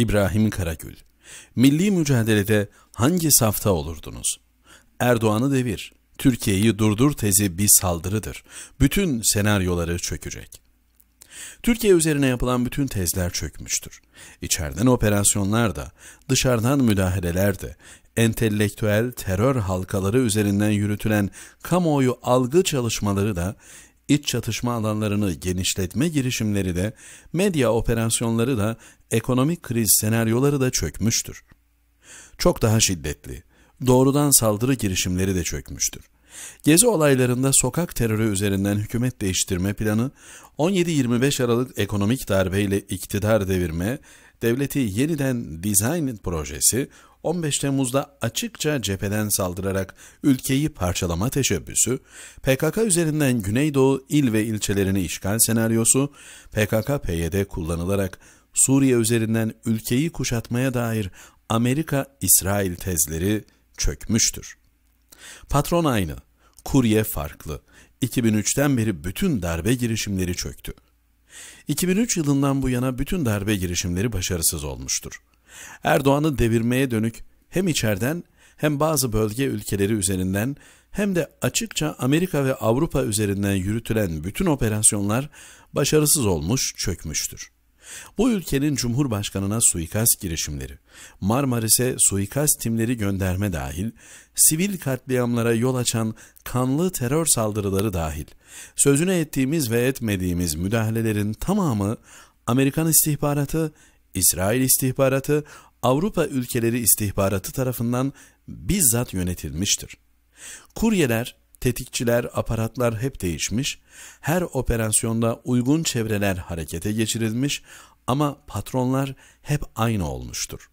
İbrahim Karagül, milli mücadelede hangi safta olurdunuz? Erdoğan'ı devir, Türkiye'yi durdur tezi bir saldırıdır. Bütün senaryoları çökecek. Türkiye üzerine yapılan bütün tezler çökmüştür. İçeriden operasyonlar da, dışarıdan müdahaleler de, entelektüel terör halkaları üzerinden yürütülen kamuoyu algı çalışmaları da, iç çatışma alanlarını genişletme girişimleri de, medya operasyonları da ekonomik kriz senaryoları da çökmüştür. Çok daha şiddetli, doğrudan saldırı girişimleri de çökmüştür. Gezi olaylarında sokak terörü üzerinden hükümet değiştirme planı, 17-25 Aralık ekonomik darbeyle iktidar devirme, devleti yeniden dizayn projesi, 15 Temmuz'da açıkça cepheden saldırarak ülkeyi parçalama teşebbüsü, PKK üzerinden Güneydoğu il ve ilçelerini işgal senaryosu, PKK-PYD kullanılarak Suriye üzerinden ülkeyi kuşatmaya dair Amerika-İsrail tezleri çökmüştür. Patron aynı, kurye farklı. 2003'ten beri bütün darbe girişimleri çöktü. 2003 yılından bu yana bütün darbe girişimleri başarısız olmuştur. Erdoğan'ı devirmeye dönük hem içeriden hem bazı bölge ülkeleri üzerinden hem de açıkça Amerika ve Avrupa üzerinden yürütülen bütün operasyonlar başarısız olmuş, çökmüştür. Bu ülkenin Cumhurbaşkanına suikast girişimleri, Marmaris'e suikast timleri gönderme dahil, sivil katliamlara yol açan kanlı terör saldırıları dahil, sözüne ettiğimiz ve etmediğimiz müdahalelerin tamamı Amerikan istihbaratı, İsrail istihbaratı, Avrupa ülkeleri istihbaratı tarafından bizzat yönetilmiştir. Kuryeler tetikçiler, aparatlar hep değişmiş, her operasyonda uygun çevreler harekete geçirilmiş ama patronlar hep aynı olmuştur.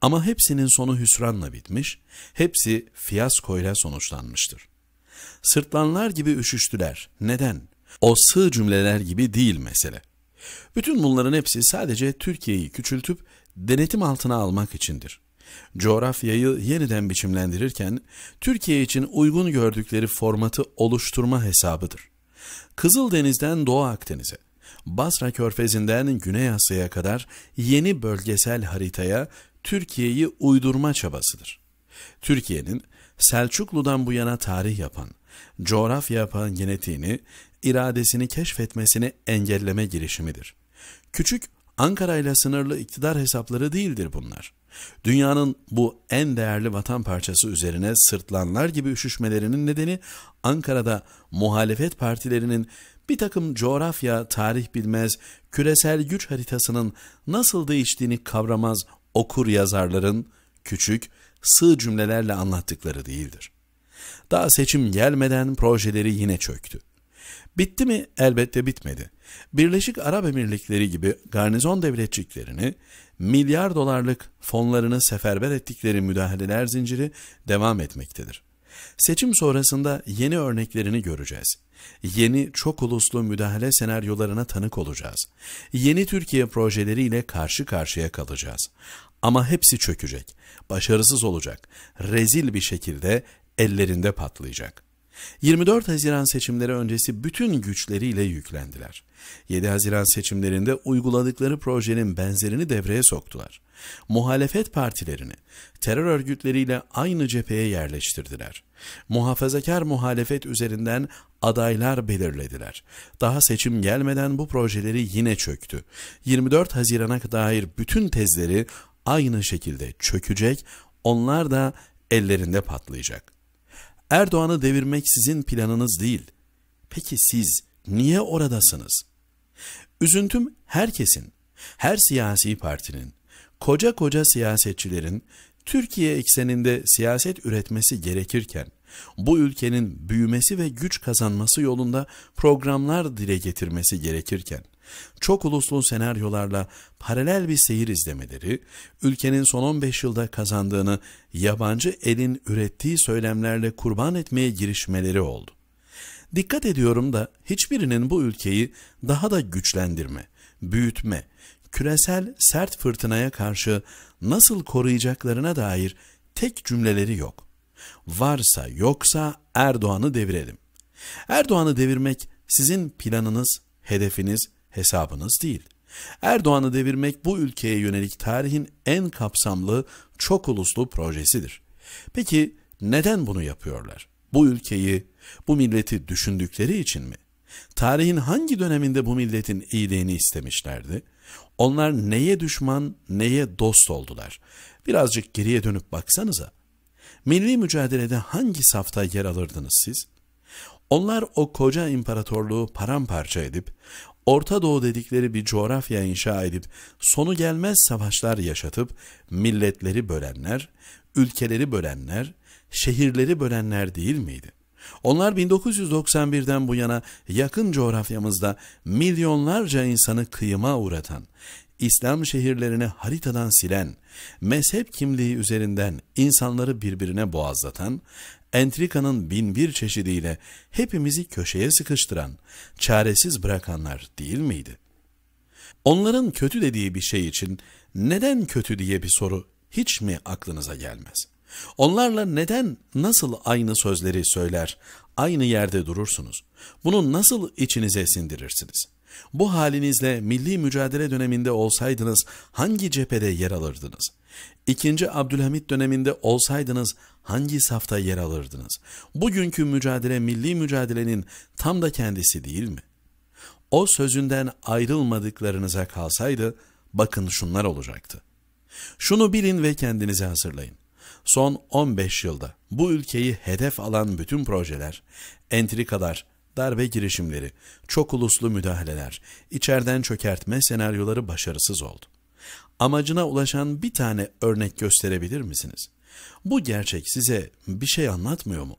Ama hepsinin sonu hüsranla bitmiş, hepsi fiyaskoyla sonuçlanmıştır. Sırtlanlar gibi üşüştüler. Neden? O sığ cümleler gibi değil mesele. Bütün bunların hepsi sadece Türkiye'yi küçültüp denetim altına almak içindir. Coğrafyayı yeniden biçimlendirirken Türkiye için uygun gördükleri formatı oluşturma hesabıdır. Kızıldeniz'den Doğu Akdeniz'e, Basra Körfezi'nden Güney Asya'ya kadar yeni bölgesel haritaya Türkiye'yi uydurma çabasıdır. Türkiye'nin Selçuklu'dan bu yana tarih yapan, coğrafya yapan genetiğini, iradesini keşfetmesini engelleme girişimidir. Küçük Ankara ile sınırlı iktidar hesapları değildir bunlar. Dünyanın bu en değerli vatan parçası üzerine sırtlanlar gibi üşüşmelerinin nedeni Ankara'da muhalefet partilerinin bir takım coğrafya, tarih bilmez, küresel güç haritasının nasıl değiştiğini kavramaz okur yazarların küçük, sığ cümlelerle anlattıkları değildir. Daha seçim gelmeden projeleri yine çöktü. Bitti mi? Elbette bitmedi. Birleşik Arap Emirlikleri gibi garnizon devletçiklerini milyar dolarlık fonlarını seferber ettikleri müdahaleler zinciri devam etmektedir. Seçim sonrasında yeni örneklerini göreceğiz. Yeni çok uluslu müdahale senaryolarına tanık olacağız. Yeni Türkiye projeleriyle karşı karşıya kalacağız. Ama hepsi çökecek, başarısız olacak, rezil bir şekilde ellerinde patlayacak. 24 Haziran seçimleri öncesi bütün güçleriyle yüklendiler. 7 Haziran seçimlerinde uyguladıkları projenin benzerini devreye soktular. Muhalefet partilerini terör örgütleriyle aynı cepheye yerleştirdiler. Muhafazakar muhalefet üzerinden adaylar belirlediler. Daha seçim gelmeden bu projeleri yine çöktü. 24 Haziran'a dair bütün tezleri aynı şekilde çökecek, onlar da ellerinde patlayacak. Erdoğan'ı devirmek sizin planınız değil. Peki siz niye oradasınız? Üzüntüm herkesin, her siyasi partinin, koca koca siyasetçilerin Türkiye ekseninde siyaset üretmesi gerekirken bu ülkenin büyümesi ve güç kazanması yolunda programlar dile getirmesi gerekirken, çok uluslu senaryolarla paralel bir seyir izlemeleri, ülkenin son 15 yılda kazandığını yabancı elin ürettiği söylemlerle kurban etmeye girişmeleri oldu. Dikkat ediyorum da hiçbirinin bu ülkeyi daha da güçlendirme, büyütme, küresel sert fırtınaya karşı nasıl koruyacaklarına dair tek cümleleri yok. Varsa yoksa Erdoğan'ı devirelim. Erdoğan'ı devirmek sizin planınız, hedefiniz, hesabınız değil. Erdoğan'ı devirmek bu ülkeye yönelik tarihin en kapsamlı, çok uluslu projesidir. Peki neden bunu yapıyorlar? Bu ülkeyi, bu milleti düşündükleri için mi? Tarihin hangi döneminde bu milletin iyiliğini istemişlerdi? Onlar neye düşman, neye dost oldular? Birazcık geriye dönüp baksanıza. Milli mücadelede hangi safta yer alırdınız siz? Onlar o koca imparatorluğu paramparça edip, Orta Doğu dedikleri bir coğrafya inşa edip, sonu gelmez savaşlar yaşatıp, milletleri bölenler, ülkeleri bölenler, şehirleri bölenler değil miydi? Onlar 1991'den bu yana yakın coğrafyamızda milyonlarca insanı kıyıma uğratan, İslam şehirlerini haritadan silen, mezhep kimliği üzerinden insanları birbirine boğazlatan, entrikanın bin bir çeşidiyle hepimizi köşeye sıkıştıran, çaresiz bırakanlar değil miydi? Onların kötü dediği bir şey için neden kötü diye bir soru hiç mi aklınıza gelmez? Onlarla neden nasıl aynı sözleri söyler, aynı yerde durursunuz? Bunu nasıl içinize sindirirsiniz?'' Bu halinizle milli mücadele döneminde olsaydınız hangi cephede yer alırdınız? İkinci Abdülhamit döneminde olsaydınız hangi safta yer alırdınız? Bugünkü mücadele milli mücadelenin tam da kendisi değil mi? O sözünden ayrılmadıklarınıza kalsaydı bakın şunlar olacaktı. Şunu bilin ve kendinizi hazırlayın. Son 15 yılda bu ülkeyi hedef alan bütün projeler, entrikalar, darbe girişimleri, çok uluslu müdahaleler, içeriden çökertme senaryoları başarısız oldu. Amacına ulaşan bir tane örnek gösterebilir misiniz? Bu gerçek size bir şey anlatmıyor mu?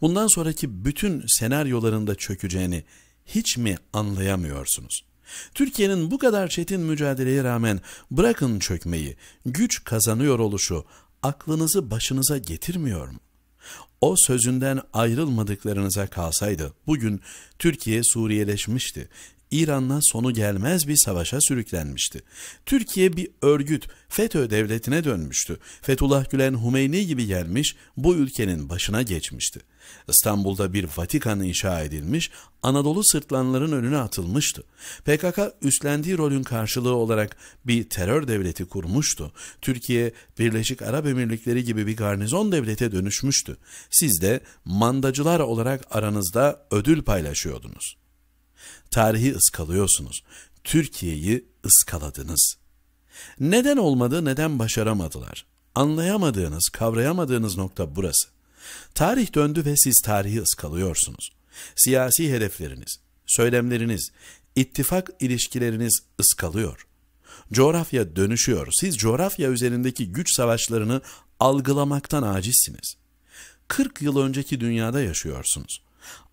Bundan sonraki bütün senaryolarında çökeceğini hiç mi anlayamıyorsunuz? Türkiye'nin bu kadar çetin mücadeleye rağmen bırakın çökmeyi, güç kazanıyor oluşu aklınızı başınıza getirmiyor mu? O sözünden ayrılmadıklarınıza kalsaydı bugün Türkiye Suriyeleşmişti. İran'la sonu gelmez bir savaşa sürüklenmişti. Türkiye bir örgüt FETÖ devletine dönmüştü. Fethullah Gülen Humeyni gibi gelmiş bu ülkenin başına geçmişti. İstanbul'da bir Vatikan inşa edilmiş, Anadolu sırtlanların önüne atılmıştı. PKK üstlendiği rolün karşılığı olarak bir terör devleti kurmuştu. Türkiye, Birleşik Arap Emirlikleri gibi bir garnizon devlete dönüşmüştü. Siz de mandacılar olarak aranızda ödül paylaşıyordunuz. Tarihi ıskalıyorsunuz. Türkiye'yi ıskaladınız. Neden olmadı, neden başaramadılar? Anlayamadığınız, kavrayamadığınız nokta burası. Tarih döndü ve siz tarihi ıskalıyorsunuz. Siyasi hedefleriniz, söylemleriniz, ittifak ilişkileriniz ıskalıyor. Coğrafya dönüşüyor. Siz coğrafya üzerindeki güç savaşlarını algılamaktan acizsiniz. 40 yıl önceki dünyada yaşıyorsunuz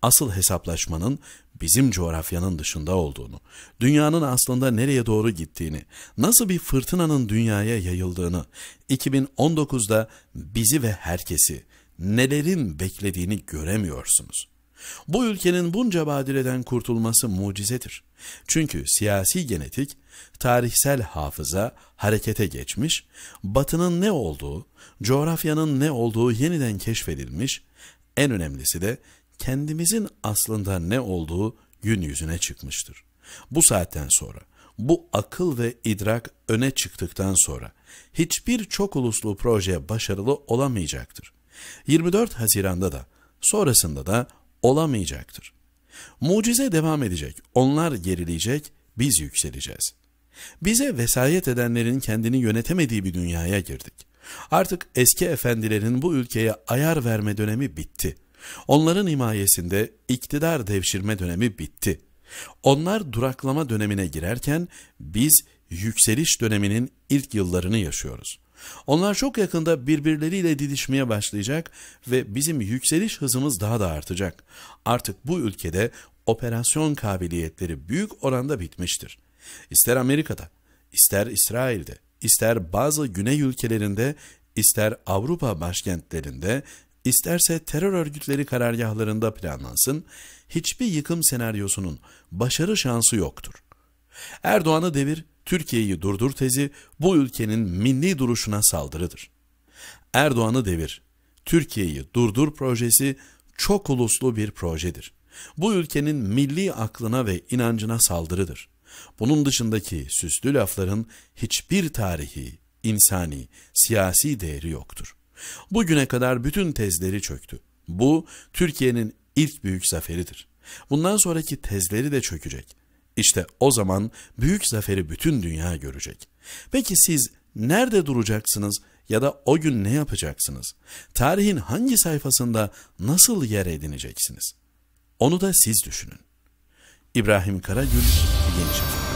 asıl hesaplaşmanın bizim coğrafyanın dışında olduğunu, dünyanın aslında nereye doğru gittiğini, nasıl bir fırtınanın dünyaya yayıldığını, 2019'da bizi ve herkesi nelerin beklediğini göremiyorsunuz. Bu ülkenin bunca badireden kurtulması mucizedir. Çünkü siyasi genetik, tarihsel hafıza harekete geçmiş, batının ne olduğu, coğrafyanın ne olduğu yeniden keşfedilmiş, en önemlisi de kendimizin aslında ne olduğu gün yüzüne çıkmıştır. Bu saatten sonra, bu akıl ve idrak öne çıktıktan sonra hiçbir çok uluslu proje başarılı olamayacaktır. 24 Haziran'da da sonrasında da olamayacaktır. Mucize devam edecek, onlar gerileyecek, biz yükseleceğiz. Bize vesayet edenlerin kendini yönetemediği bir dünyaya girdik. Artık eski efendilerin bu ülkeye ayar verme dönemi bitti.'' Onların himayesinde iktidar devşirme dönemi bitti. Onlar duraklama dönemine girerken biz yükseliş döneminin ilk yıllarını yaşıyoruz. Onlar çok yakında birbirleriyle didişmeye başlayacak ve bizim yükseliş hızımız daha da artacak. Artık bu ülkede operasyon kabiliyetleri büyük oranda bitmiştir. İster Amerika'da, ister İsrail'de, ister bazı güney ülkelerinde, ister Avrupa başkentlerinde isterse terör örgütleri karargahlarında planlansın, hiçbir yıkım senaryosunun başarı şansı yoktur. Erdoğan'ı devir, Türkiye'yi durdur tezi bu ülkenin milli duruşuna saldırıdır. Erdoğan'ı devir, Türkiye'yi durdur projesi çok uluslu bir projedir. Bu ülkenin milli aklına ve inancına saldırıdır. Bunun dışındaki süslü lafların hiçbir tarihi, insani, siyasi değeri yoktur.'' Bugüne kadar bütün tezleri çöktü. Bu Türkiye'nin ilk büyük zaferidir. Bundan sonraki tezleri de çökecek. İşte o zaman büyük zaferi bütün dünya görecek. Peki siz nerede duracaksınız ya da o gün ne yapacaksınız? Tarihin hangi sayfasında nasıl yer edineceksiniz? Onu da siz düşünün. İbrahim Karagül, Yeni Şafak.